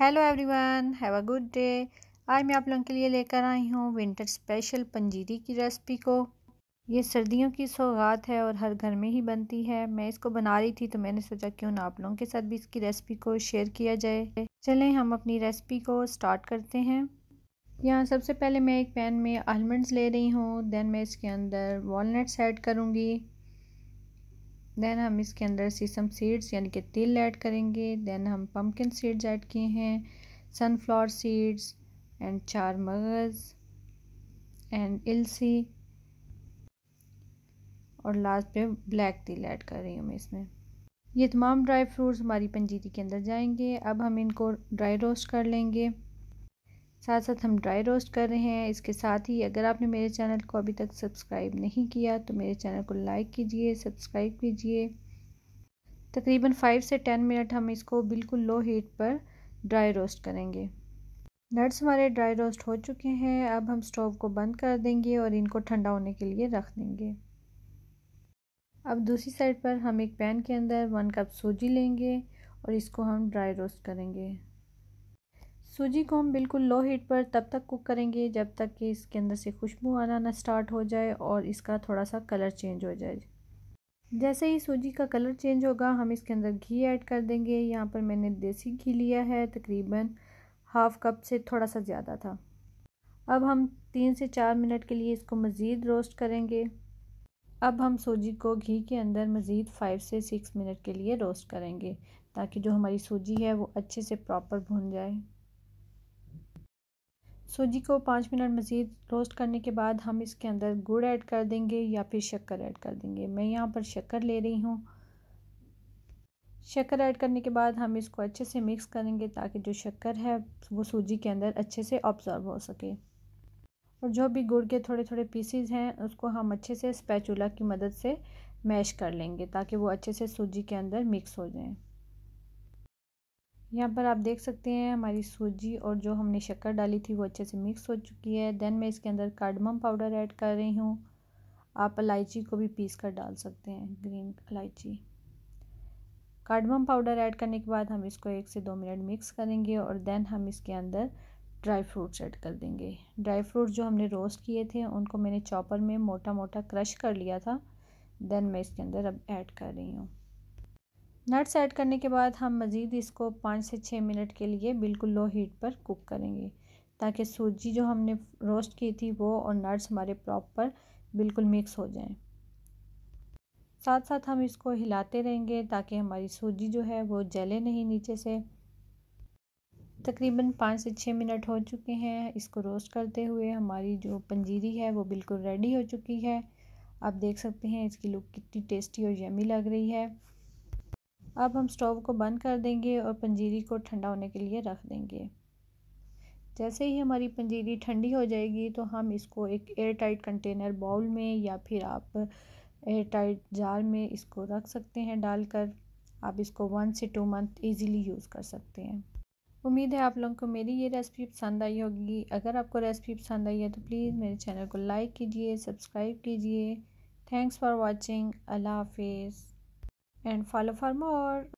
Hello everyone have a good day आज मैं आप लोगों के लिए लेकर आई हूँ विंटर स्पेशल पंजीरी की रेसिपी को ये सर्दियों की सौगात है और हर घर में ही बनती है मैं इसको बना रही थी तो मैंने सोचा क्यों ना आप लोगों के साथ भी इसकी रेसिपी को शेयर किया जाए चलें हम अपनी रेसिपी को स्टार्ट करते हैं यहाँ सबसे पहले मैं एक पैन में आलमंड्स ले रही हूँ देन मैं इसके अंदर वॉलट्स ऐड करूँगी दैन हम इसके अंदर सीसम सीड्स यानी कि तिल ऐड करेंगे दैन हम पम्पकिन सीड्स ऐड किए हैं सनफ्लावर सीड्स एंड चार मगज़ एंड इलसी और लास्ट पे ब्लैक तिल ऐड कर रही हूँ मैं इसमें ये तमाम ड्राई फ्रूट्स हमारी पंजीरी के अंदर जाएंगे अब हम इनको ड्राई रोस्ट कर लेंगे साथ साथ हम ड्राई रोस्ट कर रहे हैं इसके साथ ही अगर आपने मेरे चैनल को अभी तक सब्सक्राइब नहीं किया तो मेरे चैनल को लाइक कीजिए सब्सक्राइब कीजिए तकरीबन फ़ाइव से टेन मिनट हम इसको बिल्कुल लो हीट पर ड्राई रोस्ट करेंगे नट्स हमारे ड्राई रोस्ट हो चुके हैं अब हम स्टोव को बंद कर देंगे और इनको ठंडा होने के लिए रख देंगे अब दूसरी साइड पर हम एक पैन के अंदर वन कप सूजी लेंगे और इसको हम ड्राई रोस्ट करेंगे सूजी को हम बिल्कुल लो हीट पर तब तक कुक करेंगे जब तक कि इसके अंदर से खुशबू आना ना स्टार्ट हो जाए और इसका थोड़ा सा कलर चेंज हो जाए जैसे ही सूजी का कलर चेंज होगा हम इसके अंदर घी ऐड कर देंगे यहाँ पर मैंने देसी घी लिया है तकरीबन हाफ़ कप से थोड़ा सा ज़्यादा था अब हम तीन से चार मिनट के लिए इसको मज़ीद रोस्ट करेंगे अब हम सूजी को घी के अंदर मज़ीद फ़ाइव से सिक्स मिनट के लिए रोस्ट करेंगे ताकि जो हमारी सूजी है वो अच्छे से प्रॉपर भुन जाए सूजी को पाँच मिनट मज़ीद रोस्ट करने के बाद हम इसके अंदर गुड़ ऐड कर देंगे या फिर शक्कर ऐड कर देंगे मैं यहाँ पर शक्कर ले रही हूँ शक्कर ऐड करने के बाद हम इसको अच्छे से मिक्स करेंगे ताकि जो शक्कर है वो सूजी के अंदर अच्छे से ऑब्ज़र्व हो सके और जो भी गुड़ के थोड़े थोड़े पीसीज हैं उसको हम अच्छे से स्पैचूला की मदद से मैश कर लेंगे ताकि वो अच्छे से सूजी के अंदर मिक्स हो जाएँ यहाँ पर आप देख सकते हैं हमारी सूजी और जो हमने शक्कर डाली थी वो अच्छे से मिक्स हो चुकी है देन मैं इसके अंदर कार्डमम पाउडर ऐड कर रही हूँ आप इलायची को भी पीस कर डाल सकते हैं ग्रीन इलायची कार्डमम पाउडर ऐड करने के बाद हम इसको एक से दो मिनट मिक्स करेंगे और देन हम इसके अंदर ड्राई फ्रूट्स ऐड कर देंगे ड्राई फ्रूट जो हमने रोस्ट किए थे उनको मैंने चॉपर में मोटा मोटा क्रश कर लिया था देन मैं इसके अंदर अब ऐड कर रही हूँ नट्स ऐड करने के बाद हम मज़ीद इसको पाँच से छः मिनट के लिए बिल्कुल लो हीट पर कुक करेंगे ताकि सूजी जो हमने रोस्ट की थी वो और नट्स हमारे प्रॉपर बिल्कुल मिक्स हो जाएं साथ साथ हम इसको हिलाते रहेंगे ताकि हमारी सूजी जो है वो जले नहीं नीचे से तकरीबन पाँच से छः मिनट हो चुके हैं इसको रोस्ट करते हुए हमारी जो पंजीरी है वो बिल्कुल रेडी हो चुकी है आप देख सकते हैं इसकी लुक कितनी टेस्टी और यमी लग रही है अब हम स्टोव को बंद कर देंगे और पंजीरी को ठंडा होने के लिए रख देंगे जैसे ही हमारी पंजीरी ठंडी हो जाएगी तो हम इसको एक एयर टाइट कंटेनर बाउल में या फिर आप एयर टाइट जार में इसको रख सकते हैं डालकर आप इसको वन से टू मंथ इजीली यूज़ कर सकते हैं उम्मीद है आप लोगों को मेरी ये रेसिपी पसंद आई होगी अगर आपको रेसिपी पसंद आई है तो प्लीज़ मेरे चैनल को लाइक कीजिए सब्सक्राइब कीजिए थैंक्स फॉर वॉचिंग अल्लाह हाफिज़ and follow for more.